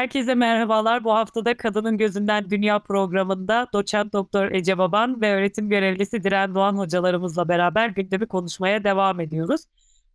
Herkese merhabalar. Bu haftada Kadının Gözünden Dünya programında doçent doktor Ece Baban ve öğretim görevlisi Diren Doğan hocalarımızla beraber gündemi konuşmaya devam ediyoruz.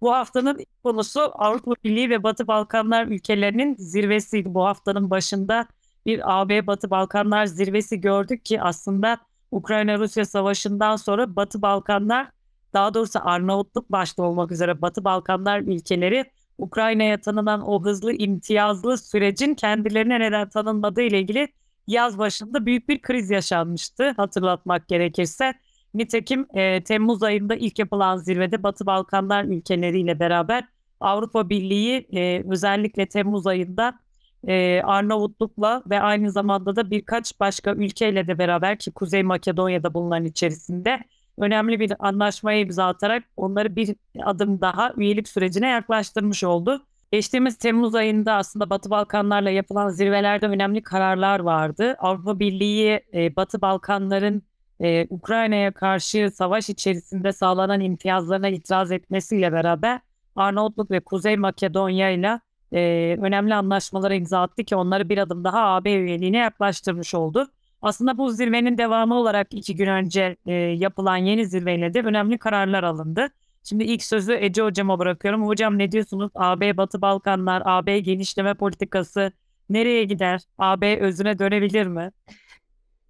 Bu haftanın konusu Avrupa Birliği ve Batı Balkanlar ülkelerinin zirvesiydi. Bu haftanın başında bir AB Batı Balkanlar zirvesi gördük ki aslında Ukrayna-Rusya savaşından sonra Batı Balkanlar daha doğrusu Arnavutluk başta olmak üzere Batı Balkanlar ülkeleri Ukrayna'ya tanınan o hızlı imtiyazlı sürecin kendilerine neden tanınmadığı ile ilgili yaz başında büyük bir kriz yaşanmıştı hatırlatmak gerekirse. Nitekim e, Temmuz ayında ilk yapılan zirvede Batı Balkanlar ülkeleriyle beraber Avrupa Birliği e, özellikle Temmuz ayında e, Arnavutluk'la ve aynı zamanda da birkaç başka ülkeyle de beraber ki Kuzey Makedonya'da bulunan içerisinde önemli bir anlaşmaya imza atarak onları bir adım daha üyelik sürecine yaklaştırmış oldu. Geçtiğimiz Temmuz ayında aslında Batı Balkanlarla yapılan zirvelerde önemli kararlar vardı. Avrupa Birliği e, Batı Balkanların e, Ukrayna'ya karşı savaş içerisinde sağlanan imtiyazlarına itiraz etmesiyle beraber Arnavutluk ve Kuzey Makedonya ile e, önemli anlaşmalara imza attı ki onları bir adım daha AB üyeliğine yaklaştırmış oldu. Aslında bu zirvenin devamı olarak iki gün önce e, yapılan yeni zirveyle de önemli kararlar alındı. Şimdi ilk sözü Ece Hocam'a bırakıyorum. Hocam ne diyorsunuz? AB Batı Balkanlar, AB genişleme politikası nereye gider? AB özüne dönebilir mi?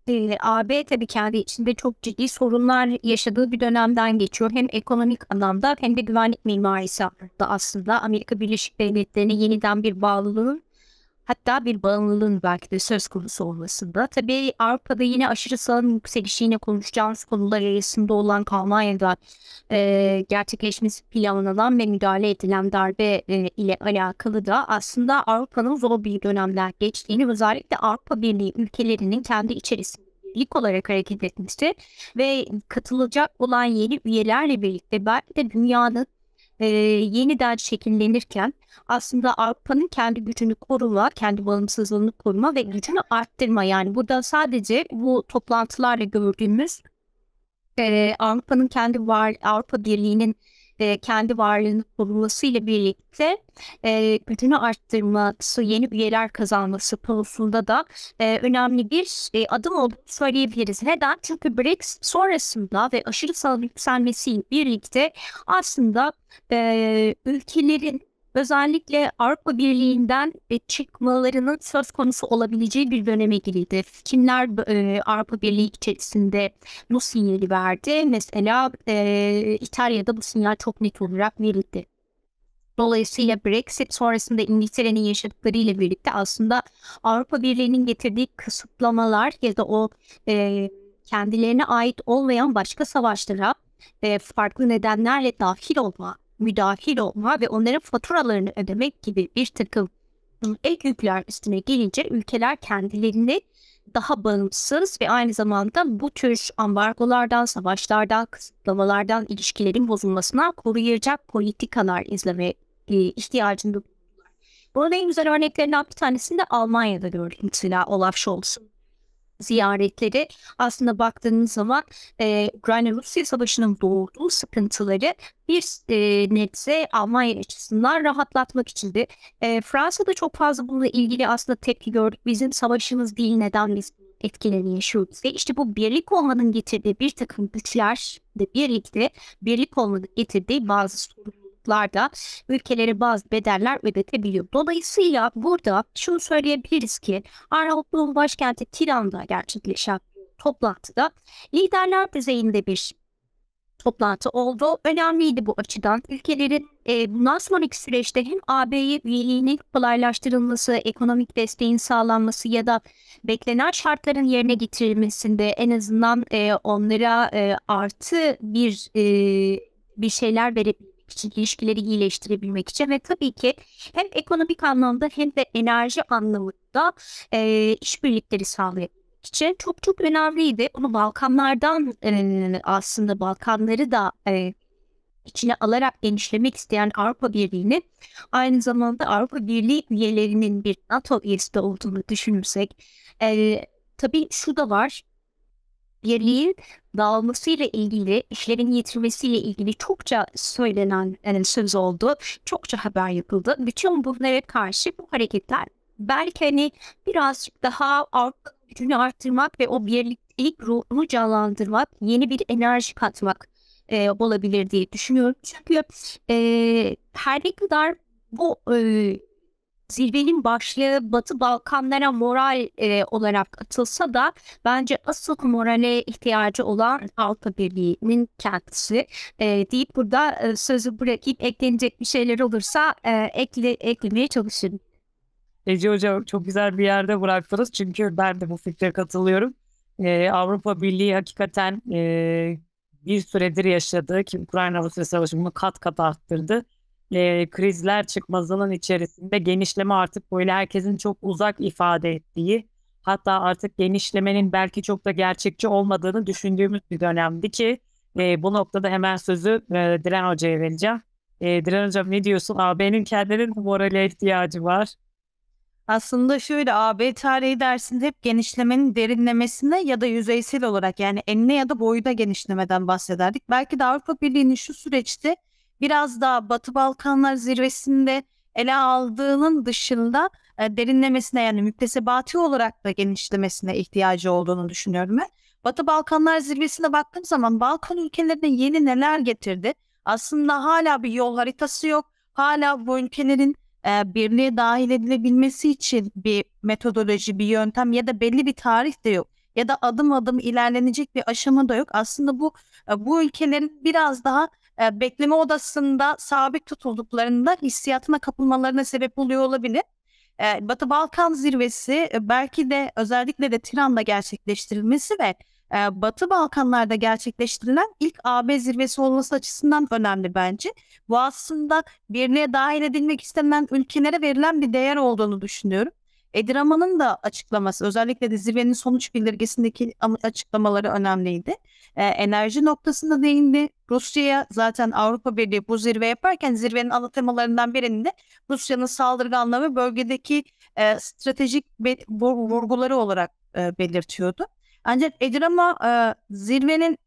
E, ee, AB tabii kendi içinde çok ciddi sorunlar yaşadığı bir dönemden geçiyor. Hem ekonomik anlamda hem de güvenlik mimarisi anlamda aslında Amerika Birleşik Devletleri'ne yeniden bir bağlılığın Hatta bir bağımlılığın belki de söz konusu olmasında. Tabii Avrupa'da yine aşırı sağın yükselişi yine konuşacağımız konular arasında olan Almanya'da e, gerçekleşmesi planlanan ve müdahale edilen darbe e, ile alakalı da aslında Avrupa'nın zor bir dönemler geçtiğini özellikle Avrupa Birliği ülkelerinin kendi içerisinde ilk olarak hareket etmişti ve katılacak olan yeni üyelerle birlikte belki de dünyanın e, yeniden şekillenirken aslında Avrupa'nın kendi gücünü koruma, kendi bağımsızlığını koruma ve gücünü arttırma. Yani burada sadece bu toplantılarla gördüğümüz e, Avrupa'nın kendi var Avrupa Birliği'nin e, kendi korunması ile birlikte e, gücünü arttırması, yeni üyeler kazanması konusunda da e, önemli bir e, adım olduğunu söyleyebiliriz. Neden? Çünkü Brexit sonrasında ve aşırı sağlık yükselmesiyle birlikte aslında e, ülkelerin özellikle Avrupa Birliği'nden e, çıkmalarının söz konusu olabileceği bir döneme girildi. Kimler e, Avrupa Birliği içerisinde bu sinyali verdi? Mesela e, İtalya'da bu sinyal çok net olarak verildi. Dolayısıyla Brexit sonrasında İngiltere'nin yaşadıklarıyla birlikte aslında Avrupa Birliği'nin getirdiği kısıtlamalar ya da o e, kendilerine ait olmayan başka savaşlara e, farklı nedenlerle dahil olma müdahil olma ve onların faturalarını ödemek gibi bir takım ıı, ek yükler üstüne gelince ülkeler kendilerini daha bağımsız ve aynı zamanda bu tür ambargolardan, savaşlardan, kısıtlamalardan ilişkilerin bozulmasına koruyacak politikalar izleme ihtiyacında bulundular. Bunun en güzel örneklerinden bir tanesini de Almanya'da gördük. Mesela Olaf Scholz'un ziyaretleri aslında baktığınız zaman e, Ukrayna-Rusya savaşının doğurduğu sıkıntıları bir e, nebze Almanya açısından rahatlatmak içindi. E, Fransa'da çok fazla bununla ilgili aslında tepki gördük. Bizim savaşımız değil neden biz etkilerini yaşıyoruz. Ve işte bu birlik olmanın getirdiği bir takım güçler de birlikte birlik olmanın getirdiği bazı sorunlar konutlar ülkelere bazı bedeller ödetebiliyor. Dolayısıyla burada şunu söyleyebiliriz ki Arnavutluğun başkenti Tiran'da gerçekleşen toplantıda liderler düzeyinde bir toplantı oldu. Önemliydi bu açıdan. Ülkelerin e, bundan sonraki süreçte hem AB'ye üyeliğinin kolaylaştırılması, ekonomik desteğin sağlanması ya da beklenen şartların yerine getirilmesinde en azından e, onlara e, artı bir e, bir şeyler verebilmesi için, ilişkileri iyileştirebilmek için ve tabii ki hem ekonomik anlamda hem de enerji anlamında e, işbirlikleri sağlayabilmek için çok çok önemliydi. Onu Balkanlardan e, aslında Balkanları da e, içine alarak genişlemek isteyen Avrupa Birliği'nin aynı zamanda Avrupa Birliği üyelerinin bir NATO üyesi olduğunu düşünürsek e, tabii şu da var birliğin dağılmasıyla ilgili, işlerin yitirmesiyle ilgili çokça söylenen yani e, söz oldu. Çokça haber yapıldı. Bütün bunlara karşı bu hareketler belki hani birazcık daha Avrupa gücünü arttırmak ve o birliktelik ruhunu canlandırmak, yeni bir enerji katmak e, olabilir diye düşünüyorum. Çünkü e, her ne kadar bu e, zirvenin başlığı Batı Balkanlara moral e, olarak atılsa da bence asıl morale ihtiyacı olan Avrupa Birliği'nin kendisi e, deyip burada e, sözü bırakıp eklenecek bir şeyler olursa e, ekle, eklemeye çalışırım. Ece Hocam çok güzel bir yerde bıraktınız çünkü ben de bu fikre katılıyorum. E, Avrupa Birliği hakikaten e, bir süredir yaşadığı ki Ukrayna Rusya Savaşı'nı kat kat arttırdı e, krizler çıkmazının içerisinde genişleme artık böyle herkesin çok uzak ifade ettiği hatta artık genişlemenin belki çok da gerçekçi olmadığını düşündüğümüz bir dönemdi ki e, bu noktada hemen sözü e, Diren Hoca'ya vereceğim. E, Diren Hocam ne diyorsun? AB'nin kendinin morale ihtiyacı var. Aslında şöyle AB tarihi dersinde hep genişlemenin derinlemesine ya da yüzeysel olarak yani enine ya da boyuna genişlemeden bahsederdik. Belki de Avrupa Birliği'nin şu süreçte biraz daha Batı Balkanlar zirvesinde ele aldığının dışında e, derinlemesine yani müktesebati olarak da genişlemesine ihtiyacı olduğunu düşünüyorum ben. Batı Balkanlar zirvesine baktığım zaman Balkan ülkelerine yeni neler getirdi? Aslında hala bir yol haritası yok. Hala bu ülkelerin e, birliğe dahil edilebilmesi için bir metodoloji, bir yöntem ya da belli bir tarih de yok. Ya da adım adım ilerlenecek bir aşama da yok. Aslında bu e, bu ülkelerin biraz daha e, bekleme odasında sabit tutulduklarında hissiyatına kapılmalarına sebep oluyor olabilir. E, Batı Balkan zirvesi e, belki de özellikle de Tiran'da gerçekleştirilmesi ve Batı Balkanlarda gerçekleştirilen ilk AB zirvesi olması açısından önemli bence. Bu aslında birliğe dahil edilmek istenen ülkelere verilen bir değer olduğunu düşünüyorum. Ediramanın da açıklaması özellikle de zirvenin sonuç bildirgesindeki açıklamaları önemliydi. E, enerji noktasında değindi. Rusya'ya zaten Avrupa Birliği bu zirve yaparken zirvenin ana temalarından birinde Rusya'nın saldırganlığı ve bölgedeki e, stratejik vurguları olarak e, belirtiyordu. Ancak Edirama e, zirvenin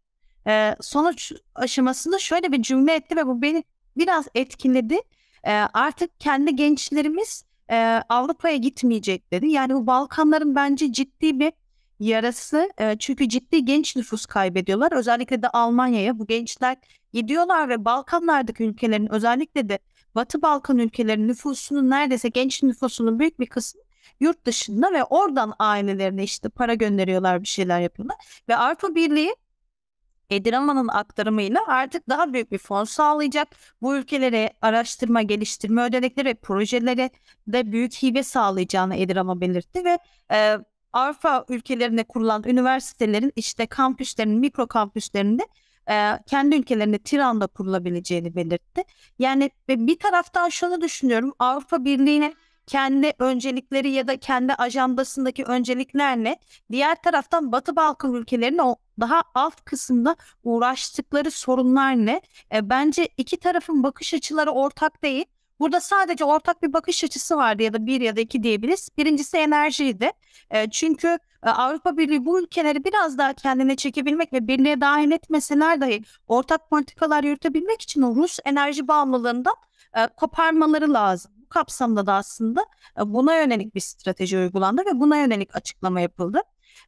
e, sonuç aşamasında şöyle bir cümle etti ve bu beni biraz etkiledi. E, artık kendi gençlerimiz e, Avrupa'ya gitmeyecek dedi. Yani bu Balkanların bence ciddi bir yarası. E, çünkü ciddi genç nüfus kaybediyorlar. Özellikle de Almanya'ya bu gençler gidiyorlar ve Balkanlardaki ülkelerin özellikle de Batı Balkan ülkelerinin nüfusunun neredeyse genç nüfusunun büyük bir kısmı yurt dışında ve oradan ailelerine işte para gönderiyorlar bir şeyler yapıyorlar. Ve Avrupa Birliği Ediraman'ın aktarımıyla artık daha büyük bir fon sağlayacak. Bu ülkelere araştırma, geliştirme ödenekleri ve projelere de büyük hibe sağlayacağını Edirama belirtti ve e, Avrupa ülkelerinde kurulan üniversitelerin işte kampüslerinin, mikro kampüslerinde e, kendi ülkelerinde Tiran'da kurulabileceğini belirtti. Yani bir taraftan şunu düşünüyorum Avrupa Birliği'ne kendi öncelikleri ya da kendi ajandasındaki önceliklerle diğer taraftan Batı Balkan ülkelerinin o daha alt kısımda uğraştıkları sorunlar ne? E, bence iki tarafın bakış açıları ortak değil. Burada sadece ortak bir bakış açısı vardı ya da bir ya da iki diyebiliriz. Birincisi enerjiydi. E, çünkü e, Avrupa Birliği bu ülkeleri biraz daha kendine çekebilmek ve birliğe dahil etmeseler dahi ortak politikalar yürütebilmek için o Rus enerji bağımlılığından e, koparmaları lazım bu kapsamda da aslında e, buna yönelik bir strateji uygulandı ve buna yönelik açıklama yapıldı.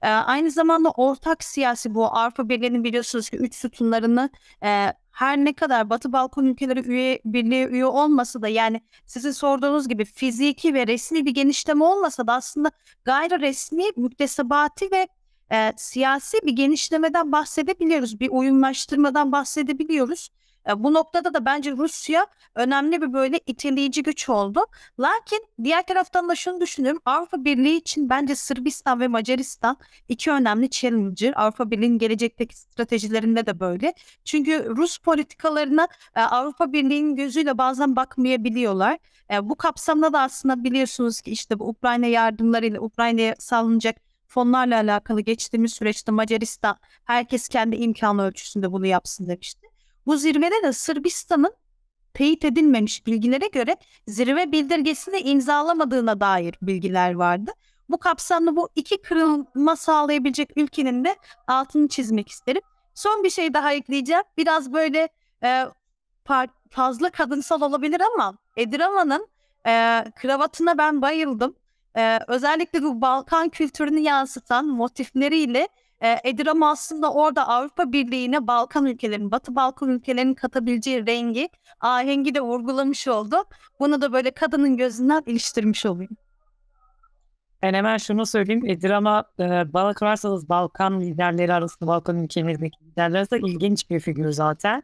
E, aynı zamanda ortak siyasi bu Avrupa Birliği'nin biliyorsunuz ki üç sütunlarını e, her ne kadar Batı Balkan ülkeleri üye, birliği üye olmasa da yani sizin sorduğunuz gibi fiziki ve resmi bir genişleme olmasa da aslında gayri resmi, müktesebati ve e, siyasi bir genişlemeden bahsedebiliyoruz. Bir oyunlaştırmadan bahsedebiliyoruz. E, bu noktada da bence Rusya önemli bir böyle iteleyici güç oldu. Lakin diğer taraftan da şunu düşünüyorum. Avrupa Birliği için bence Sırbistan ve Macaristan iki önemli challenger. Avrupa Birliği'nin gelecekteki stratejilerinde de böyle. Çünkü Rus politikalarına e, Avrupa Birliği'nin gözüyle bazen bakmayabiliyorlar. E, bu kapsamda da aslında biliyorsunuz ki işte bu Ukrayna yardımlarıyla Ukrayna'ya sağlanacak fonlarla alakalı geçtiğimiz süreçte Macaristan herkes kendi imkanı ölçüsünde bunu yapsın demişti. Bu zirvede de Sırbistan'ın teyit edilmemiş bilgilere göre zirve bildirgesini imzalamadığına dair bilgiler vardı. Bu kapsamda bu iki kırılma sağlayabilecek ülkenin de altını çizmek isterim. Son bir şey daha ekleyeceğim. Biraz böyle e, fazla kadınsal olabilir ama Edirama'nın e, kravatına ben bayıldım. E, özellikle bu Balkan kültürünü yansıtan motifleriyle ee, Edirama aslında orada Avrupa Birliği'ne Balkan ülkelerinin, Batı Balkan ülkelerinin katabileceği rengi, ahengi de vurgulamış oldu. Bunu da böyle kadının gözünden iliştirmiş olayım. Ben hemen şunu söyleyeyim. Edirama e, bana kırarsanız Balkan liderleri arasında, Balkan ülkelerindeki liderler arasında ilginç bir figür zaten.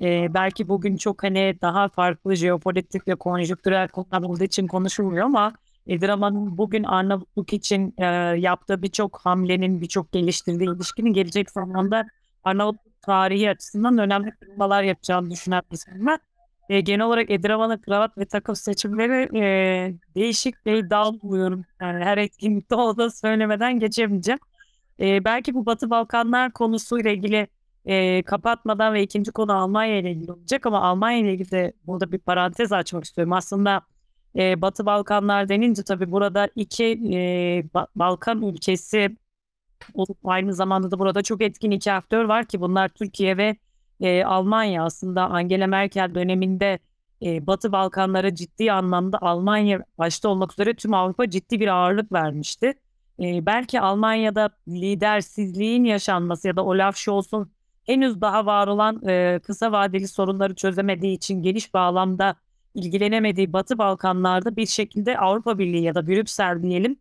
E, belki bugün çok hani daha farklı jeopolitik ve konjüktürel konular olduğu için konuşulmuyor ama İdraman'ın bugün Arnavutluk için e, yaptığı birçok hamlenin, birçok geliştirdiği ilişkinin gelecek zamanda Arnavutluk tarihi açısından önemli kırılmalar yapacağını düşünen isimler. E, genel olarak Edraman'ın kravat ve takım seçimleri e, değişik ve iddialı buluyorum. Yani her etkinlikte o da söylemeden geçemeyeceğim. E, belki bu Batı Balkanlar konusuyla ilgili e, kapatmadan ve ikinci konu Almanya ile ilgili olacak ama Almanya ile ilgili de burada bir parantez açmak istiyorum. Aslında e, Batı Balkanlar denince tabii burada iki e, ba Balkan ülkesi olup aynı zamanda da burada çok etkin iki aktör var ki bunlar Türkiye ve e, Almanya aslında Angela Merkel döneminde e, Batı Balkanlara ciddi anlamda Almanya başta olmak üzere tüm Avrupa ciddi bir ağırlık vermişti. E, belki Almanya'da lidersizliğin yaşanması ya da Olaf Scholz'un henüz daha var olan e, kısa vadeli sorunları çözemediği için geniş bağlamda ilgilenemediği Batı Balkanlarda bir şekilde Avrupa Birliği ya da Brüksel diyelim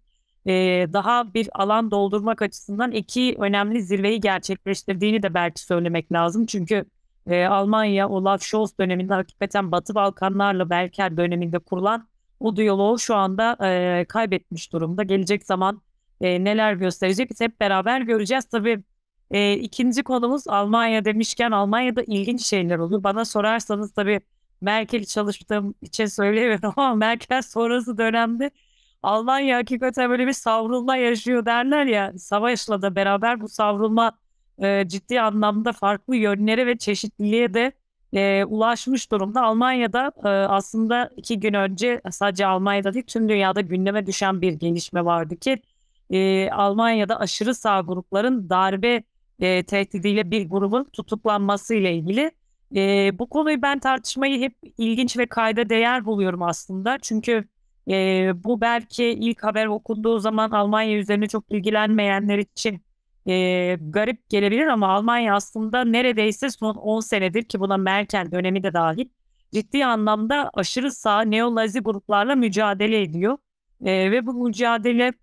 e, daha bir alan doldurmak açısından iki önemli zirveyi gerçekleştirdiğini de belki söylemek lazım. Çünkü e, Almanya Olaf Scholz döneminde hakikaten Batı Balkanlarla Belker döneminde kurulan o diyaloğu şu anda e, kaybetmiş durumda. Gelecek zaman neler gösterecek hep beraber göreceğiz. Tabii ikinci konumuz Almanya demişken Almanya'da ilginç şeyler olur. Bana sorarsanız tabii Merkel çalıştığım için söyleyemiyorum ama Merkel sonrası dönemde Almanya hakikaten böyle bir savrulma yaşıyor derler ya. Savaşla da beraber bu savrulma e, ciddi anlamda farklı yönlere ve çeşitliliğe de e, ulaşmış durumda. Almanya'da e, aslında iki gün önce sadece Almanya'da değil tüm dünyada gündeme düşen bir gelişme vardı ki e, Almanya'da aşırı sağ grupların darbe e, tehdidiyle bir grubun tutuklanması ile ilgili e, bu konuyu ben tartışmayı hep ilginç ve kayda değer buluyorum aslında. Çünkü e, bu belki ilk haber okunduğu zaman Almanya üzerine çok ilgilenmeyenler için e, garip gelebilir ama Almanya aslında neredeyse son 10 senedir ki buna Merkel dönemi de dahil ciddi anlamda aşırı sağ neonazi gruplarla mücadele ediyor. E, ve bu mücadele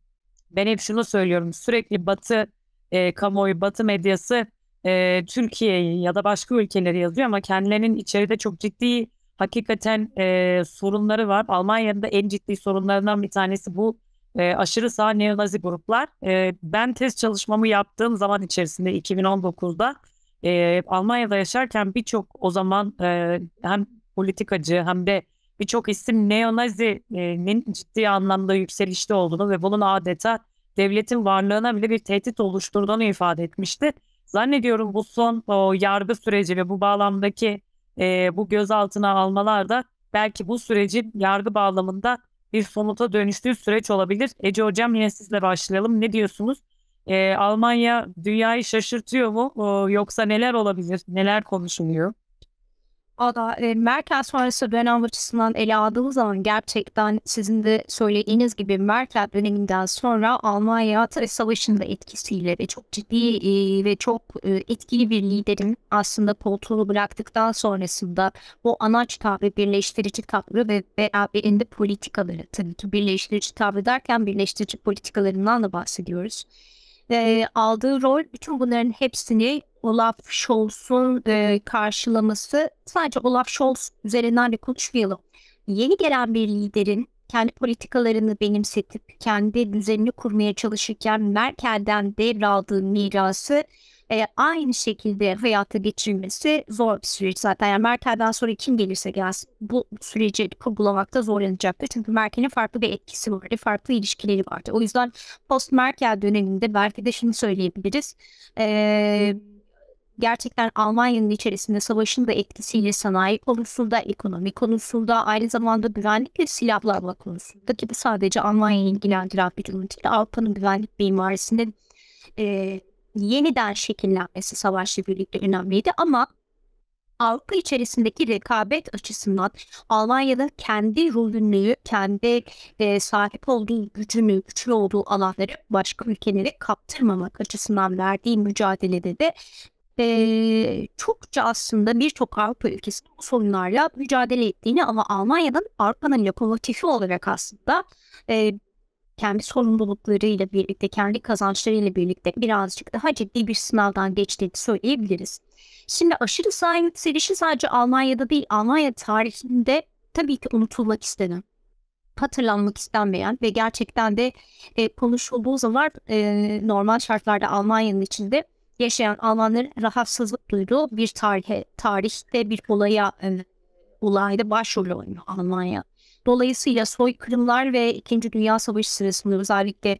ben hep şunu söylüyorum sürekli batı e, kamuoyu, batı medyası e, Türkiye'yi ya da başka ülkeleri yazıyor ama kendilerinin içeride çok ciddi hakikaten e, sorunları var. Almanya'nın da en ciddi sorunlarından bir tanesi bu e, aşırı sağ neonazi gruplar. E, ben test çalışmamı yaptığım zaman içerisinde 2019'da e, Almanya'da yaşarken birçok o zaman e, hem politikacı hem de birçok isim neonazinin ciddi anlamda yükselişte olduğunu ve bunun adeta devletin varlığına bile bir tehdit oluşturduğunu ifade etmişti. Zannediyorum bu son o yargı süreci ve bu bağlamdaki e, bu gözaltına almalar da belki bu sürecin yargı bağlamında bir sonuta dönüştüğü süreç olabilir. Ece Hocam yine sizle başlayalım. Ne diyorsunuz? E, Almanya dünyayı şaşırtıyor mu? E, yoksa neler olabilir? Neler konuşuluyor? Ada, e, Merkel sonrası dönem açısından ele aldığımız zaman gerçekten sizin de söylediğiniz gibi Merkel döneminden sonra Almanya savaşın da etkisiyle ve çok ciddi e, ve çok e, etkili bir liderin aslında koltuğunu bıraktıktan sonrasında bu anaç tabi birleştirici tavrı ve beraberinde politikaları tabii ki birleştirici tavrı derken birleştirici politikalarından da bahsediyoruz e, aldığı rol bütün bunların hepsini Olaf Scholz'un e, karşılaması sadece Olaf Scholz üzerinden de konuşmayalım. Yeni gelen bir liderin kendi politikalarını benimsetip kendi düzenini kurmaya çalışırken Merkel'den devraldığı mirası e, aynı şekilde hayata geçirmesi zor bir süreç zaten. Yani Merkel'den sonra kim gelirse gelsin bu süreci kurgulamakta zorlanacaktır. Çünkü Merkel'in farklı bir etkisi vardı, farklı ilişkileri vardı. O yüzden post Merkel döneminde belki de şunu söyleyebiliriz. Eee gerçekten Almanya'nın içerisinde savaşın da etkisiyle sanayi konusunda, ekonomi konusunda, aynı zamanda güvenlik ve silahlarla konusunda ki bu sadece Almanya'yı ilgilendiren bir durum değil. Avrupa'nın güvenlik mimarisinin e, yeniden şekillenmesi savaşla birlikte önemliydi ama Avrupa içerisindeki rekabet açısından Almanya'da kendi rolünü, kendi e, sahip olduğu gücünü, güçlü olduğu alanları başka ülkelere kaptırmamak açısından verdiği mücadelede de e, çokça aslında birçok Avrupa ülkesinin bu sorunlarla mücadele ettiğini ama Almanya'nın Avrupa'nın lokomotifi olarak aslında e, kendi sorumluluklarıyla birlikte, kendi kazançlarıyla birlikte birazcık daha ciddi bir sınavdan geçtiğini söyleyebiliriz. Şimdi aşırı sağ yükselişi sadece Almanya'da değil, Almanya tarihinde tabii ki unutulmak istenen, hatırlanmak istenmeyen ve gerçekten de e, konuşulduğu zaman e, normal şartlarda Almanya'nın içinde yaşayan Almanların rahatsızlık duyduğu bir tarihe, tarihte bir olaya e, olayda başrol oynuyor Almanya. Dolayısıyla soykırımlar ve İkinci Dünya Savaşı sırasında özellikle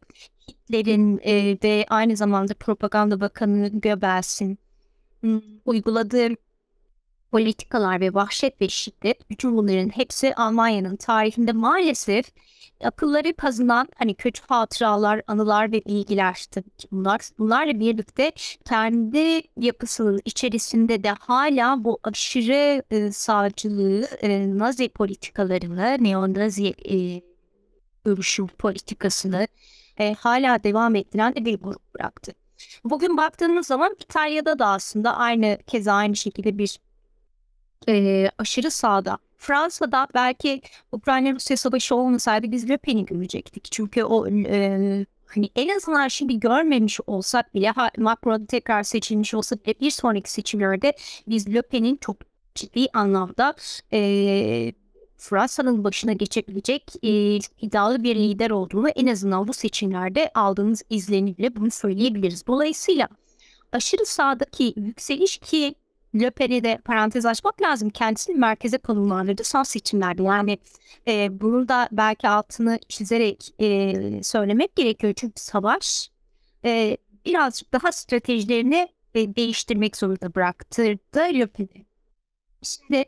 Hitler'in e, ve aynı zamanda Propaganda Bakanı göbelsin ıı, uyguladığı politikalar ve vahşet ve şiddet bütün bunların hepsi Almanya'nın tarihinde maalesef akılları kazınan hani kötü hatıralar, anılar ve bilgiler bunlar. Bunlarla birlikte kendi yapısının içerisinde de hala bu aşırı e, sağcılığı, e, nazi politikalarını, neonazi e, görüşüm politikasını e, hala devam ettiren de bir grup bıraktı. Bugün baktığınız zaman İtalya'da da aslında aynı kez aynı şekilde bir e, aşırı sağda Fransa'da belki Ukrayna-Rusya savaşı olmasaydı biz Le Pen'i görecektik. Çünkü o e, hani en azından şimdi görmemiş olsak bile Macron tekrar seçilmiş olsa bile bir sonraki seçimlerde biz Le Pen'in çok ciddi anlamda e, Fransa'nın başına geçebilecek e, iddialı bir lider olduğunu en azından bu seçimlerde aldığımız izlenimle bunu söyleyebiliriz. Dolayısıyla aşırı sağdaki yükseliş ki Löper'i de parantez açmak lazım. Kendisini merkeze konumlandırdı son seçimlerde. Yani e, bunu da belki altını çizerek e, söylemek gerekiyor. Çünkü savaş e, birazcık daha stratejilerini e, değiştirmek zorunda bıraktırdı Löper'i. Şimdi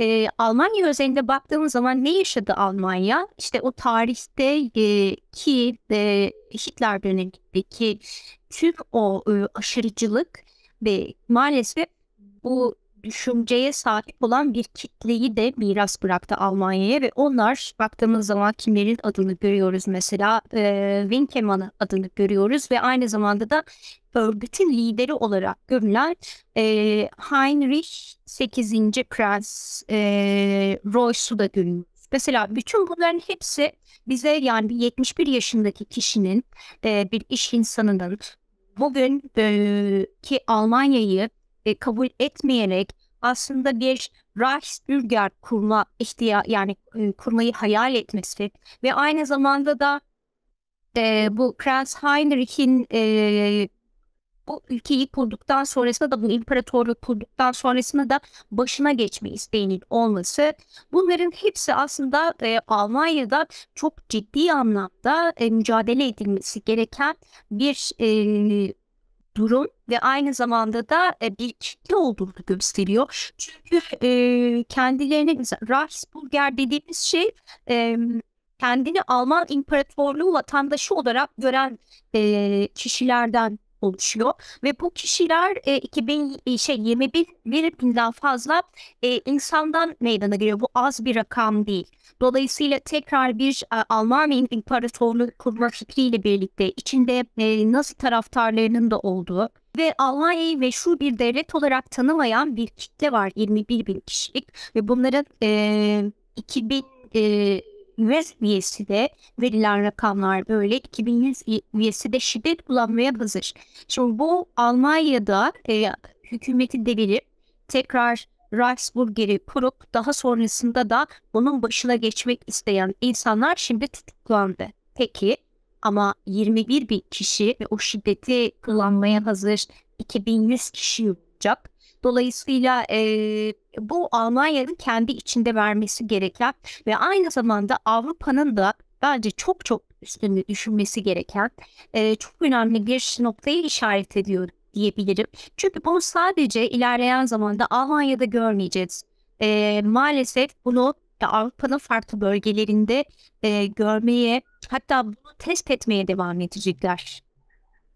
e, Almanya özelinde baktığımız zaman ne yaşadı Almanya? İşte o tarihte e, ki e, Hitler dönemindeki tüm o e, aşırıcılık ve maalesef bu düşünceye sahip olan bir kitleyi de miras bıraktı Almanya'ya ve onlar baktığımız zaman kimlerin adını görüyoruz mesela e, Winkemann'ın adını görüyoruz ve aynı zamanda da örgütün lideri olarak görülen e, Heinrich 8. Prens e, Royce'u da görüyoruz. Mesela bütün bunların hepsi bize yani 71 yaşındaki kişinin, e, bir iş insanının bugün e, ki Almanya'yı e, kabul etmeyerek aslında bir Reichsbürger kurma ihtiya yani e, kurmayı hayal etmesi ve aynı zamanda da e, bu Prens Heinrich'in e, bu ülkeyi kurduktan sonrasında da bu imparatorluk kurduktan sonrasında da başına geçme isteğinin olması bunların hepsi aslında e, Almanya'da çok ciddi anlamda e, mücadele edilmesi gereken bir e, durum ve aynı zamanda da e, bir kitle olduğunu gösteriyor. Çünkü e, kendilerine mesela Reichsburger dediğimiz şey e, kendini Alman İmparatorluğu vatandaşı olarak gören e, kişilerden oluşuyor ve bu kişiler e, 2000 e, şey 21 binden fazla e, insandan meydana geliyor. Bu az bir rakam değil. Dolayısıyla tekrar bir e, Alman imparatorluğu kurma fikriyle birlikte içinde e, Nazi taraftarlarının da olduğu ve Almanya'yı meşru bir devlet olarak tanımayan bir kitle var 21 bin kişilik ve bunların e, 2000 e, 2001 üyesi de verilen rakamlar böyle 2100 üyesi de şiddet kullanmaya hazır. Şimdi bu Almanya'da e, hükümeti devirip tekrar Reichsburger'i kurup daha sonrasında da bunun başına geçmek isteyen insanlar şimdi tutuklandı. Peki ama 21 bin kişi ve o şiddeti kullanmaya hazır 2100 kişi olacak. Dolayısıyla e, bu Almanya'nın kendi içinde vermesi gereken ve aynı zamanda Avrupa'nın da bence çok çok üstünde düşünmesi gereken e, çok önemli bir noktayı işaret ediyor diyebilirim. Çünkü bunu sadece ilerleyen zamanda Almanya'da görmeyeceğiz. E, maalesef bunu Avrupa'nın farklı bölgelerinde e, görmeye hatta bunu test etmeye devam edecekler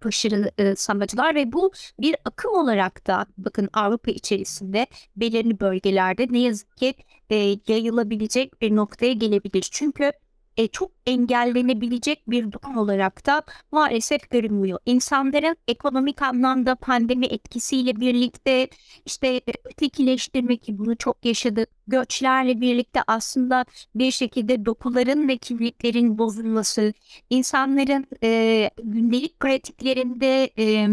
aşırı e, samacılar ve bu bir akım olarak da bakın Avrupa içerisinde belirli bölgelerde ne yazık ki e, yayılabilecek bir noktaya gelebilir. Çünkü e, çok engellenebilecek bir durum olarak da maalesef görünmüyor. İnsanların ekonomik anlamda pandemi etkisiyle birlikte işte ötekileştirme ki bunu çok yaşadık. Göçlerle birlikte aslında bir şekilde dokuların ve kimliklerin bozulması, insanların e, gündelik pratiklerinde e,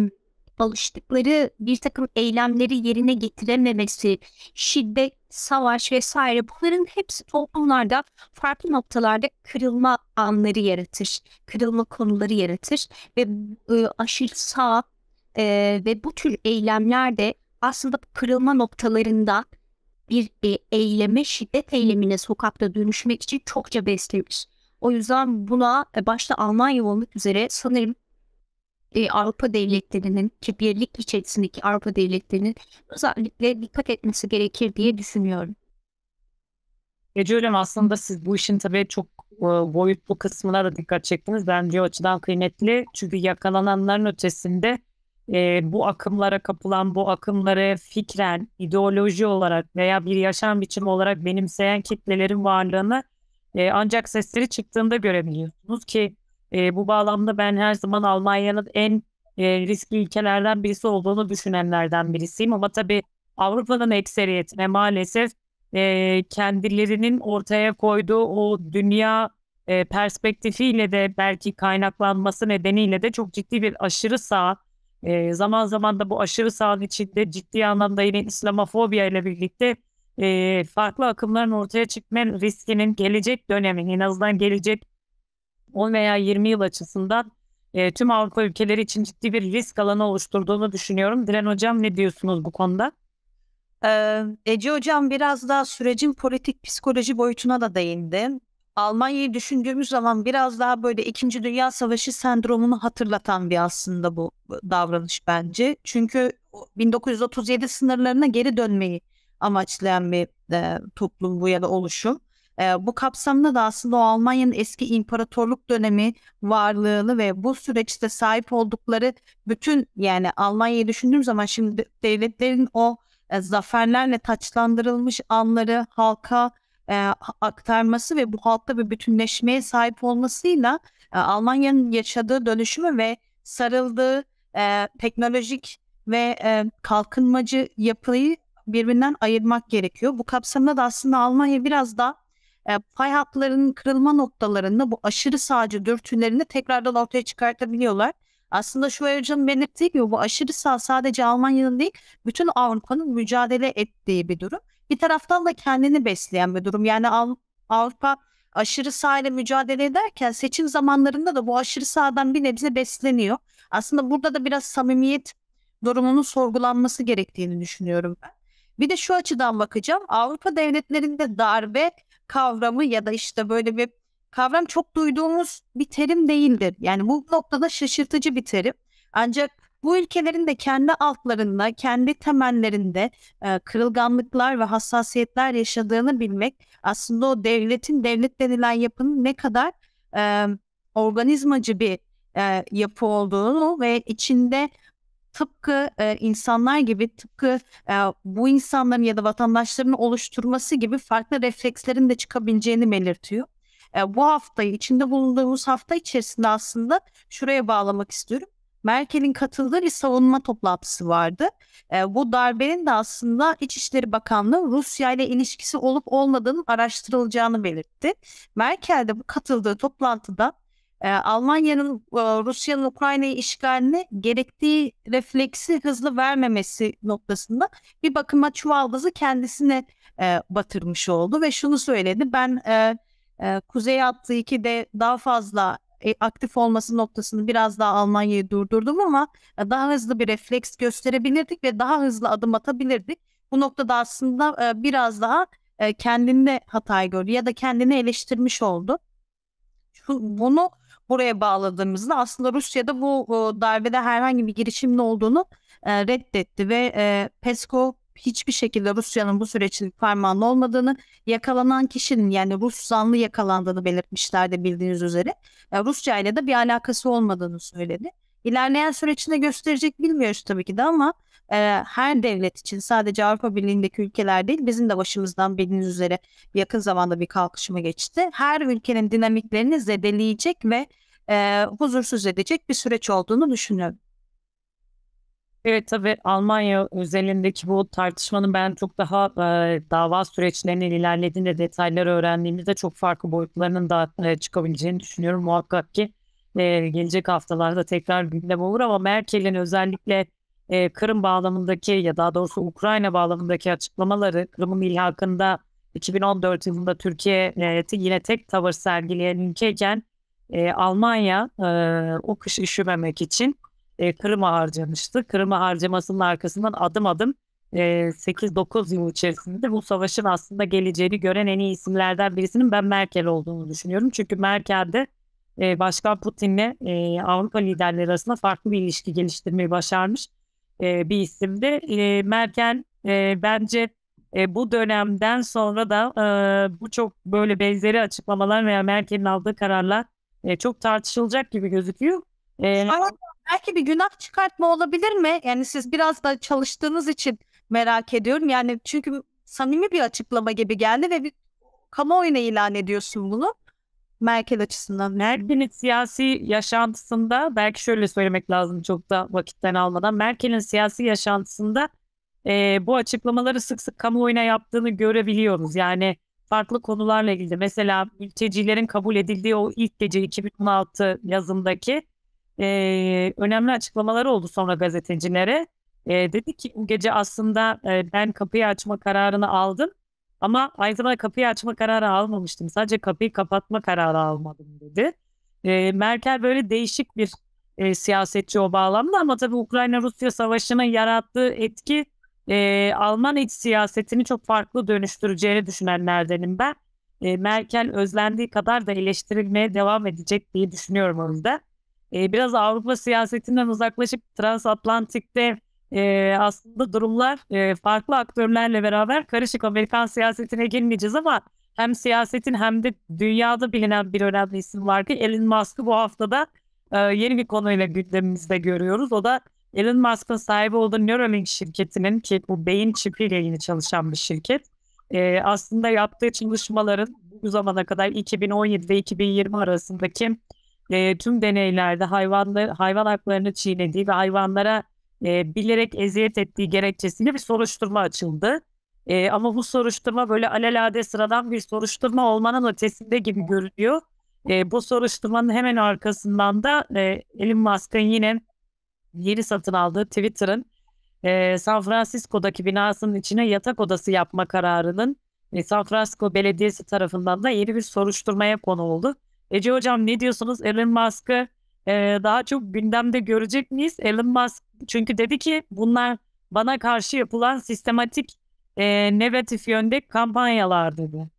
alıştıkları bir takım eylemleri yerine getirememesi, şiddet, savaş vesaire bunların hepsi toplumlarda farklı noktalarda kırılma anları yaratır, kırılma konuları yaratır ve e, aşırı sağ e, ve bu tür eylemler de aslında kırılma noktalarında bir e, eyleme, şiddet eylemine sokakta dönüşmek için çokça beslemiş. O yüzden buna e, başta Almanya olmak üzere sanırım e, Avrupa devletlerinin ki birlik içerisindeki Avrupa devletlerinin özellikle dikkat etmesi gerekir diye düşünüyorum. Gece Ölüm aslında siz bu işin tabii çok e, boyutlu kısmına da dikkat çektiniz. Bence o açıdan kıymetli. Çünkü yakalananların ötesinde e, bu akımlara kapılan, bu akımları fikren, ideoloji olarak veya bir yaşam biçimi olarak benimseyen kitlelerin varlığını e, ancak sesleri çıktığında görebiliyorsunuz ki e, bu bağlamda ben her zaman Almanya'nın en e, riskli ülkelerden birisi olduğunu düşünenlerden birisiyim. Ama tabii Avrupa'nın ekseriyetine maalesef e, kendilerinin ortaya koyduğu o dünya e, perspektifiyle de belki kaynaklanması nedeniyle de çok ciddi bir aşırı sağ e, zaman zaman da bu aşırı sağın içinde ciddi anlamda yine İslamofobiya ile birlikte e, farklı akımların ortaya çıkma riskinin gelecek dönemin en azından gelecek 10 veya 20 yıl açısından e, tüm Avrupa ülkeleri için ciddi bir risk alanı oluşturduğunu düşünüyorum. Diren Hocam ne diyorsunuz bu konuda? Ee, Ece Hocam biraz daha sürecin politik psikoloji boyutuna da değindi. Almanya'yı düşündüğümüz zaman biraz daha böyle İkinci Dünya Savaşı sendromunu hatırlatan bir aslında bu davranış bence. Çünkü 1937 sınırlarına geri dönmeyi amaçlayan bir e, toplum bu ya da oluşum. Ee, bu kapsamda da aslında o Almanya'nın eski imparatorluk dönemi varlığını ve bu süreçte sahip oldukları bütün yani Almanya'yı düşündüğüm zaman şimdi devletlerin o e, zaferlerle taçlandırılmış anları halka e, aktarması ve bu halkla bir bütünleşmeye sahip olmasıyla e, Almanya'nın yaşadığı dönüşümü ve sarıldığı e, teknolojik ve e, kalkınmacı yapıyı birbirinden ayırmak gerekiyor. Bu kapsamda da aslında Almanya biraz da e, pay haklarının kırılma noktalarında bu aşırı sağcı dürtülerini tekrardan ortaya çıkartabiliyorlar. Aslında şu Ercan'ın belirttiği gibi bu aşırı sağ sadece Almanya'nın değil bütün Avrupa'nın mücadele ettiği bir durum. Bir taraftan da kendini besleyen bir durum. Yani Avrupa aşırı sağ ile mücadele ederken seçim zamanlarında da bu aşırı sağdan bir nebze besleniyor. Aslında burada da biraz samimiyet durumunun sorgulanması gerektiğini düşünüyorum ben. Bir de şu açıdan bakacağım. Avrupa devletlerinde darbe kavramı ya da işte böyle bir kavram çok duyduğumuz bir terim değildir. Yani bu noktada şaşırtıcı bir terim. Ancak bu ülkelerin de kendi altlarında, kendi temellerinde e, kırılganlıklar ve hassasiyetler yaşadığını bilmek aslında o devletin, devlet denilen yapının ne kadar e, organizmacı bir e, yapı olduğunu ve içinde tıpkı e, insanlar gibi tıpkı e, bu insanların ya da vatandaşların oluşturması gibi farklı reflekslerin de çıkabileceğini belirtiyor. E, bu haftayı içinde bulunduğumuz hafta içerisinde aslında şuraya bağlamak istiyorum. Merkel'in katıldığı bir savunma toplantısı vardı. E, bu darbenin de aslında İçişleri Bakanlığı Rusya ile ilişkisi olup olmadığının araştırılacağını belirtti. Merkel de bu katıldığı toplantıda e, Almanya'nın e, Rusya'nın Ukrayna'yı işgaline gerektiği refleksi hızlı vermemesi noktasında bir bakıma çuvaldızı kendisine e, batırmış oldu ve şunu söyledi ben e, e, Kuzey Hattı 2'de daha fazla e, aktif olması noktasını biraz daha Almanya'yı durdurdum ama e, daha hızlı bir refleks gösterebilirdik ve daha hızlı adım atabilirdik. Bu noktada aslında e, biraz daha e, kendinde hatayı gördü ya da kendini eleştirmiş oldu. Şu, bunu buraya bağladığımızda aslında Rusya'da bu darbede herhangi bir girişimin olduğunu e, reddetti ve e, Peskov hiçbir şekilde Rusya'nın bu sürecin parmağında olmadığını, yakalanan kişinin yani Rus zanlı yakalandığını belirtmişlerdi bildiğiniz üzere. E, Rusya ile de bir alakası olmadığını söyledi. İlerleyen süreçinde gösterecek bilmiyoruz tabii ki de ama e, her devlet için sadece Avrupa Birliği'ndeki ülkeler değil bizim de başımızdan bildiğiniz üzere yakın zamanda bir kalkışma geçti. Her ülkenin dinamiklerini zedeleyecek ve e, huzursuz edecek bir süreç olduğunu düşünüyorum. Evet tabii Almanya özelindeki bu tartışmanın ben çok daha e, dava süreçlerinin ilerlediğinde detayları öğrendiğimizde çok farklı boyutlarının da e, çıkabileceğini düşünüyorum. Muhakkak ki e, gelecek haftalarda tekrar gündem olur ama Merkel'in özellikle e, Kırım bağlamındaki ya daha doğrusu Ukrayna bağlamındaki açıklamaları Kırım'ın ilhakında 2014 yılında Türkiye e, yine tek tavır sergileyen ülkeyken e, Almanya e, o kış üşümemek için e, Kırım'a harcamıştı. Kırım'a harcamasının arkasından adım adım e, 8-9 yıl içerisinde bu savaşın aslında geleceğini gören en iyi isimlerden birisinin ben Merkel olduğunu düşünüyorum. Çünkü Merkel'de e, Başkan Putin'le e, Avrupa liderleri arasında farklı bir ilişki geliştirmeyi başarmış e, bir isimdi. E, Merkel e, bence e, bu dönemden sonra da e, bu çok böyle benzeri açıklamalar veya Merkel'in aldığı kararlar e, çok tartışılacak gibi gözüküyor. E, belki bir günah çıkartma olabilir mi? Yani siz biraz da çalıştığınız için merak ediyorum. Yani çünkü samimi bir açıklama gibi geldi ve bir kamuoyuna ilan ediyorsun bunu. Merkel açısından. Merkel'in siyasi yaşantısında belki şöyle söylemek lazım çok da vakitten almadan. Merkel'in siyasi yaşantısında e, bu açıklamaları sık sık kamuoyuna yaptığını görebiliyoruz. Yani farklı konularla ilgili mesela mültecilerin kabul edildiği o ilk gece 2016 yazındaki e, önemli açıklamaları oldu sonra gazetecilere. E, dedi ki bu gece aslında e, ben kapıyı açma kararını aldım ama aynı zamanda kapıyı açma kararı almamıştım. Sadece kapıyı kapatma kararı almadım dedi. E, Merkel böyle değişik bir e, siyasetçi o bağlamda ama tabii Ukrayna-Rusya savaşının yarattığı etki e, Alman iç siyasetini çok farklı dönüştüreceğini düşünenlerdenim ben. E, Merkel özlendiği kadar da eleştirilmeye devam edecek diye düşünüyorum onu da. E, biraz Avrupa siyasetinden uzaklaşıp transatlantikte e, aslında durumlar e, farklı aktörlerle beraber karışık Amerikan siyasetine girmeyeceğiz ama hem siyasetin hem de dünyada bilinen bir önemli isim var ki Elon Musk'ı bu haftada e, yeni bir konuyla gündemimizde görüyoruz. O da Elon Musk'ın sahibi olduğu Neuralink şirketinin ki bu beyin çipiyle yeni çalışan bir şirket. E, aslında yaptığı çalışmaların bu zamana kadar 2017 ve 2020 arasındaki e, tüm deneylerde hayvanlı, hayvan haklarını çiğnediği ve hayvanlara e, bilerek eziyet ettiği gerekçesiyle bir soruşturma açıldı. E, ama bu soruşturma böyle alelade sıradan bir soruşturma olmanın ötesinde gibi görünüyor. E, bu soruşturmanın hemen arkasından da e, Elon Musk'ın yine yeni satın aldığı Twitter'ın e, San Francisco'daki binasının içine yatak odası yapma kararının e, San Francisco Belediyesi tarafından da yeni bir soruşturmaya konu oldu. Ece Hocam ne diyorsunuz? Elon Musk'ı ee, daha çok gündemde görecek miyiz? Elon Musk çünkü dedi ki bunlar bana karşı yapılan sistematik e, negatif yönde kampanyalar dedi.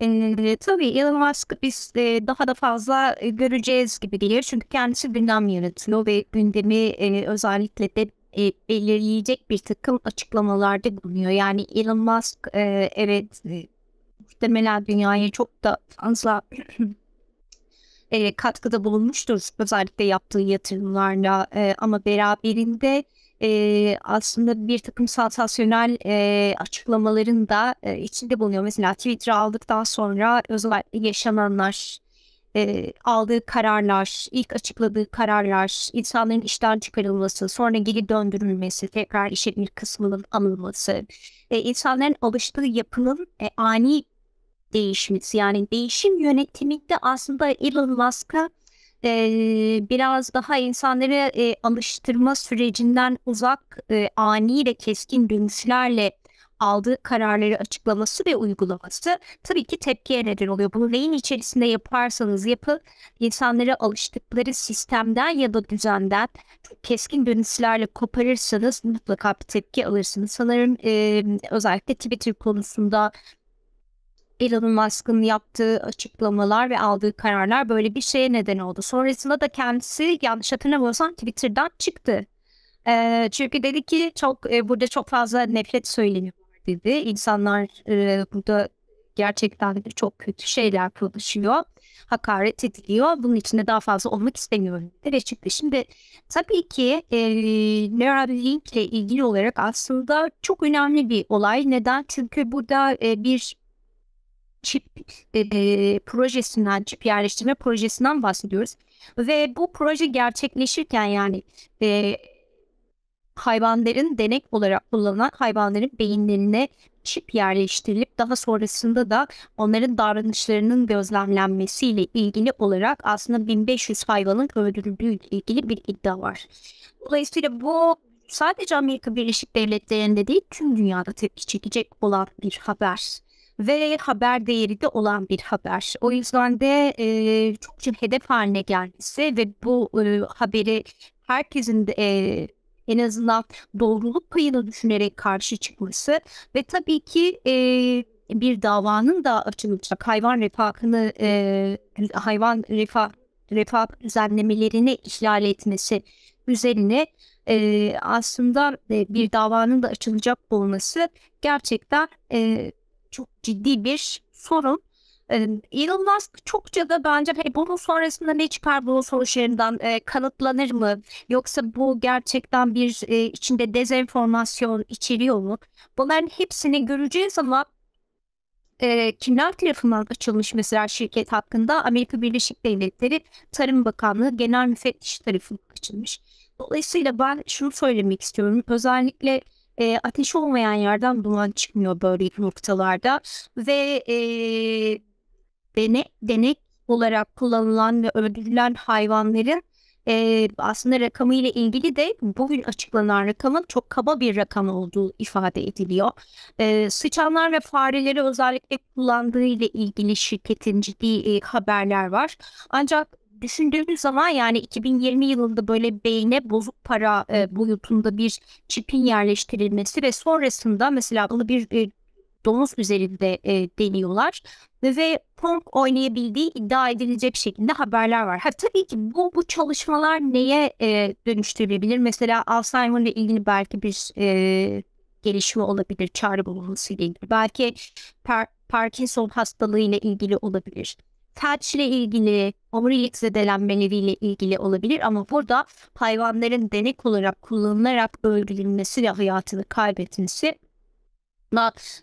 E, tabii Elon Musk biz e, daha da fazla e, göreceğiz gibi geliyor. Çünkü kendisi gündem yönetiyor ve gündemi e, özellikle de e, belirleyecek bir takım açıklamalarda bulunuyor. Yani Elon Musk e, evet e, muhtemelen dünyaya çok da fazla e, katkıda bulunmuştur özellikle yaptığı yatırımlarla e, ama beraberinde e, aslında bir takım sansasyonel e, açıklamaların da e, içinde bulunuyor. Mesela Twitter aldıktan sonra özellikle yaşananlar, e, aldığı kararlar, ilk açıkladığı kararlar, insanların işten çıkarılması, sonra geri döndürülmesi, tekrar işe bir kısmının alınması, e, insanların alıştığı yapının e, ani değişmesi Yani değişim yönetiminde aslında Elon Musk'a e, biraz daha insanları e, alıştırma sürecinden uzak e, ani ve keskin dönüşlerle aldığı kararları açıklaması ve uygulaması tabii ki tepkiye neden oluyor. Bunu neyin içerisinde yaparsanız yapın insanlara alıştıkları sistemden ya da düzenden çok keskin dönüşlerle koparırsanız mutlaka bir tepki alırsınız. Sanırım e, özellikle Twitter konusunda Elon Musk'ın yaptığı açıklamalar ve aldığı kararlar böyle bir şeye neden oldu. Sonrasında da kendisi yanlış hatırlamıyorsam Twitter'dan çıktı. E, çünkü dedi ki çok e, burada çok fazla nefret söyleniyor dedi. İnsanlar e, burada gerçekten çok kötü şeyler konuşuyor. Hakaret ediliyor. Bunun içinde daha fazla olmak istemiyorum. Ve çıktı. Şimdi tabii ki e, Neuralink ile ilgili olarak aslında çok önemli bir olay. Neden? Çünkü burada e, bir çip e, e, projesinden, çip yerleştirme projesinden bahsediyoruz. Ve bu proje gerçekleşirken yani e, hayvanların denek olarak kullanılan hayvanların beyinlerine çip yerleştirilip daha sonrasında da onların davranışlarının gözlemlenmesiyle ilgili olarak aslında 1500 hayvanın öldürüldüğü ile ilgili bir iddia var. Dolayısıyla bu sadece Amerika Birleşik Devletleri'nde değil tüm dünyada tepki çekecek olan bir haber ve haber değeri de olan bir haber. O yüzden de e, çokça hedef haline gelmesi ve bu e, haberi herkesin de, e, en azından doğruluk payını düşünerek karşı çıkması ve tabii ki e, bir davanın da açılacak hayvan refahını e, hayvan refak refah düzenlemelerini ihlal etmesi üzerine e, aslında e, bir davanın da açılacak olması gerçekten e, çok ciddi bir sorun. Ee, Elon Musk çokça da bence hey, bunun sonrasında ne çıkar bunun sonuçlarından e, kanıtlanır mı? Yoksa bu gerçekten bir e, içinde dezenformasyon içeriyor mu? Bunların hepsini göreceğiz ama e, kimler tarafından açılmış mesela şirket hakkında Amerika Birleşik Devletleri Tarım Bakanlığı Genel Müfettiş tarafından açılmış. Dolayısıyla ben şunu söylemek istiyorum. Özellikle e, ateş olmayan yerden duman çıkmıyor böyle noktalarda ve e, denek, denek olarak kullanılan ve öldürülen hayvanların e, aslında rakamıyla ilgili de bugün açıklanan rakamın çok kaba bir rakam olduğu ifade ediliyor. E, sıçanlar ve fareleri özellikle kullandığı ile ilgili şirketin ciddi e, haberler var. Ancak düşündüğümüz zaman yani 2020 yılında böyle beyne bozuk para e, boyutunda bir çipin yerleştirilmesi ve sonrasında mesela bunu bir e, domuz üzerinde e, deniyorlar ve Pong oynayabildiği iddia edilecek şekilde haberler var. Ha, tabii ki bu bu çalışmalar neye e, dönüştürülebilir? Mesela Alzheimer ile ilgili belki bir e, gelişme olabilir, çare bulunması ile ilgili. Belki par Parkinson hastalığı ile ilgili olabilir felçle ilgili, omurilik zedelenmeleriyle ilgili olabilir ama burada hayvanların denek olarak kullanılarak öldürülmesi ve hayatını kaybetmesi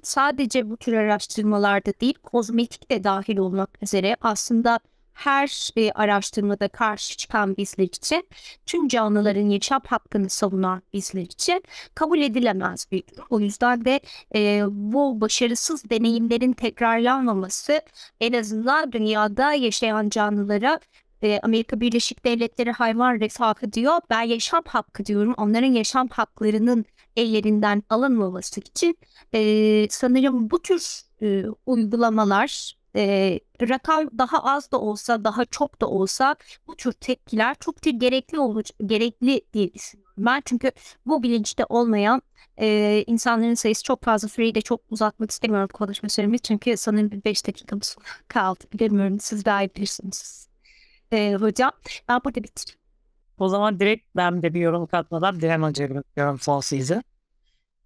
sadece bu tür araştırmalarda değil kozmetik de dahil olmak üzere aslında her e, araştırmada karşı çıkan bizler için, tüm canlıların yaşam hakkını savunan bizler için kabul edilemez bir durum. O yüzden de e, bu başarısız deneyimlerin tekrarlanmaması en azından dünyada yaşayan canlılara e, Amerika Birleşik Devletleri hayvan refahı diyor. Ben yaşam hakkı diyorum. Onların yaşam haklarının ellerinden alınmaması için e, sanırım bu tür e, uygulamalar e, rakam daha az da olsa daha çok da olsa bu tür tepkiler çok çokça gerekli olacak gerekli diye düşünüyorum ben çünkü bu bilinçte olmayan e, insanların sayısı çok fazla süreyi de çok uzatmak istemiyorum konuşma süremiz çünkü sanırım 5 dakikamız kaldı bilmiyorum siz daha iyi bilirsiniz e, hocam ben burada bitireyim. O zaman direkt ben de bir yorum katmadan Diren Hoca'ya Yorum son sizi.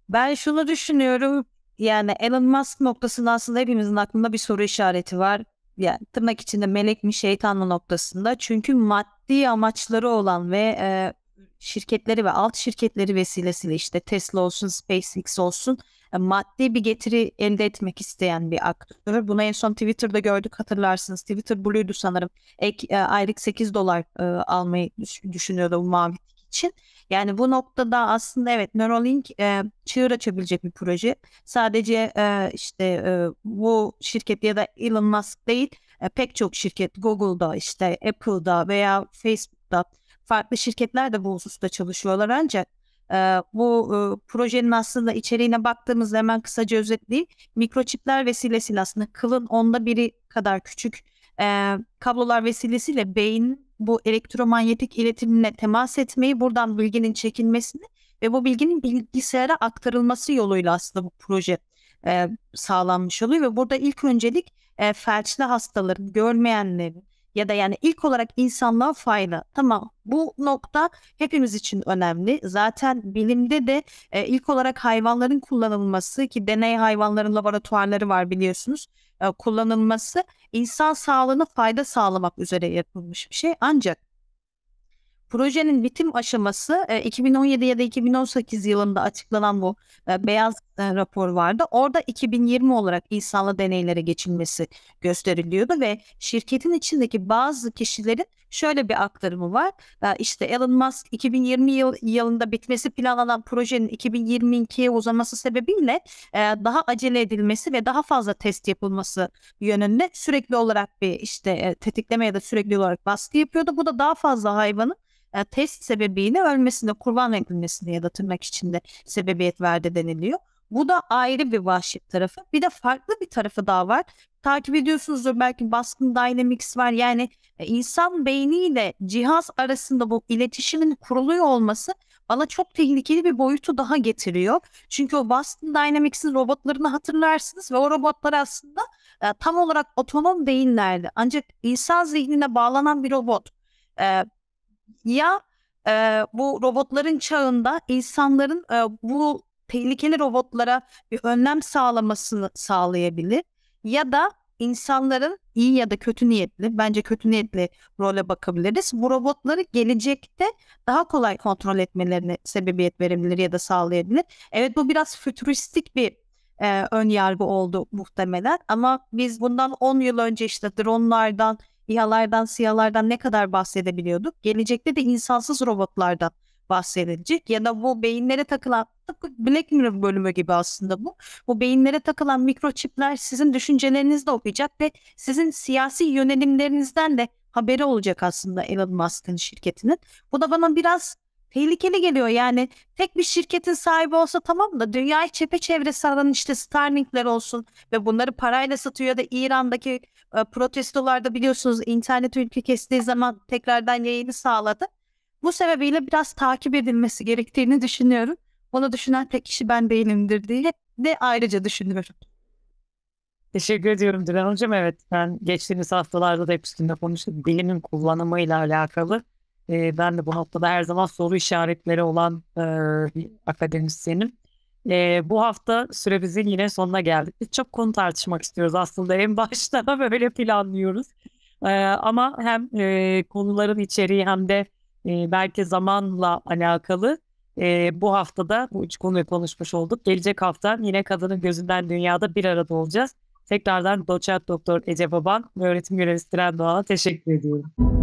Ben şunu düşünüyorum yani Elon Musk noktasında aslında hepimizin aklında bir soru işareti var. Yani tırnak içinde melek mi şeytan mı noktasında. Çünkü maddi amaçları olan ve e, şirketleri ve alt şirketleri vesilesiyle işte Tesla olsun, SpaceX olsun e, maddi bir getiri elde etmek isteyen bir aktör. Bunu en son Twitter'da gördük hatırlarsınız. Twitter Blue'du sanırım. Ek e, aylık 8 dolar e, almayı düş- düşünüyordu bu mavi için. Yani bu noktada aslında evet Neuralink e, çığır açabilecek bir proje. Sadece e, işte e, bu şirket ya da Elon Musk değil e, pek çok şirket Google'da işte Apple'da veya Facebook'ta farklı şirketler de bu hususta çalışıyorlar ancak e, bu e, projenin aslında içeriğine baktığımızda hemen kısaca özetleyeyim. Mikroçipler vesilesiyle aslında kılın onda biri kadar küçük e, kablolar vesilesiyle beyin bu elektromanyetik iletimle temas etmeyi, buradan bilginin çekilmesini ve bu bilginin bilgisayara aktarılması yoluyla aslında bu proje e, sağlanmış oluyor ve burada ilk öncelik e, felçli hastaların, görmeyenlerin, ya da yani ilk olarak insanlığa fayda. Tamam bu nokta hepimiz için önemli. Zaten bilimde de e, ilk olarak hayvanların kullanılması ki deney hayvanların laboratuvarları var biliyorsunuz e, kullanılması insan sağlığına fayda sağlamak üzere yapılmış bir şey. Ancak Projenin bitim aşaması 2017 e, ya da 2018 yılında açıklanan bu e, beyaz e, rapor vardı. Orada 2020 olarak insanlı deneylere geçilmesi gösteriliyordu ve şirketin içindeki bazı kişilerin şöyle bir aktarımı var. İşte Elon Musk 2020 yıl, yılında bitmesi planlanan projenin 2022'ye uzaması sebebiyle daha acele edilmesi ve daha fazla test yapılması yönünde sürekli olarak bir işte tetikleme ya da sürekli olarak baskı yapıyordu. Bu da daha fazla hayvanın e, test sebebiyle ölmesinde, kurban edilmesinde ya da tırnak içinde sebebiyet verdi deniliyor. Bu da ayrı bir vahşet tarafı. Bir de farklı bir tarafı daha var. Takip ediyorsunuzdur belki Boston Dynamics var. Yani e, insan beyniyle cihaz arasında bu iletişimin kuruluyor olması bana çok tehlikeli bir boyutu daha getiriyor. Çünkü o Boston Dynamics'in robotlarını hatırlarsınız ve o robotlar aslında e, tam olarak otonom beyinlerdi. Ancak insan zihnine bağlanan bir robot e, ya e, bu robotların çağında insanların e, bu tehlikeli robotlara bir önlem sağlamasını sağlayabilir ya da insanların iyi ya da kötü niyetli bence kötü niyetli role bakabiliriz. Bu robotları gelecekte daha kolay kontrol etmelerine sebebiyet verebilir ya da sağlayabilir. Evet bu biraz fütüristik bir e, ön yargı oldu muhtemelen ama biz bundan 10 yıl önce işte dronlardan İHA'lardan, SİHA'lardan ne kadar bahsedebiliyorduk? Gelecekte de insansız robotlardan bahsedilecek ya da bu beyinlere takılan tıpkı Black Mirror bölümü gibi aslında bu. Bu beyinlere takılan mikroçipler sizin düşüncelerinizi de okuyacak ve sizin siyasi yönelimlerinizden de haberi olacak aslında Elon Musk'ın şirketinin. Bu da bana biraz tehlikeli geliyor. Yani tek bir şirketin sahibi olsa tamam da dünyayı çepeçevre saran işte Starlink'ler olsun ve bunları parayla satıyor ya da İran'daki e, protestolarda biliyorsunuz internet ülke kestiği zaman tekrardan yayını sağladı. Bu sebebiyle biraz takip edilmesi gerektiğini düşünüyorum. Onu düşünen tek kişi ben değilimdir diye de ayrıca düşünüyorum. Teşekkür ediyorum Dilan Hocam. Evet ben geçtiğimiz haftalarda da hep üstünde konuştuk. Bilimin kullanımıyla alakalı e, ben de bu haftada her zaman soru işaretleri olan e, bir akademisyenim. E, bu hafta süremizin yine sonuna geldik. Biz çok konu tartışmak istiyoruz aslında. En başta böyle planlıyoruz. E, ama hem e, konuların içeriği hem de e, belki zamanla alakalı e, bu haftada bu üç konuyu konuşmuş olduk. Gelecek hafta yine kadının gözünden dünyada bir arada olacağız. Tekrardan doçent doktor Ece Baban ve öğretim görevlisi Diren Doğan'a teşekkür ediyorum.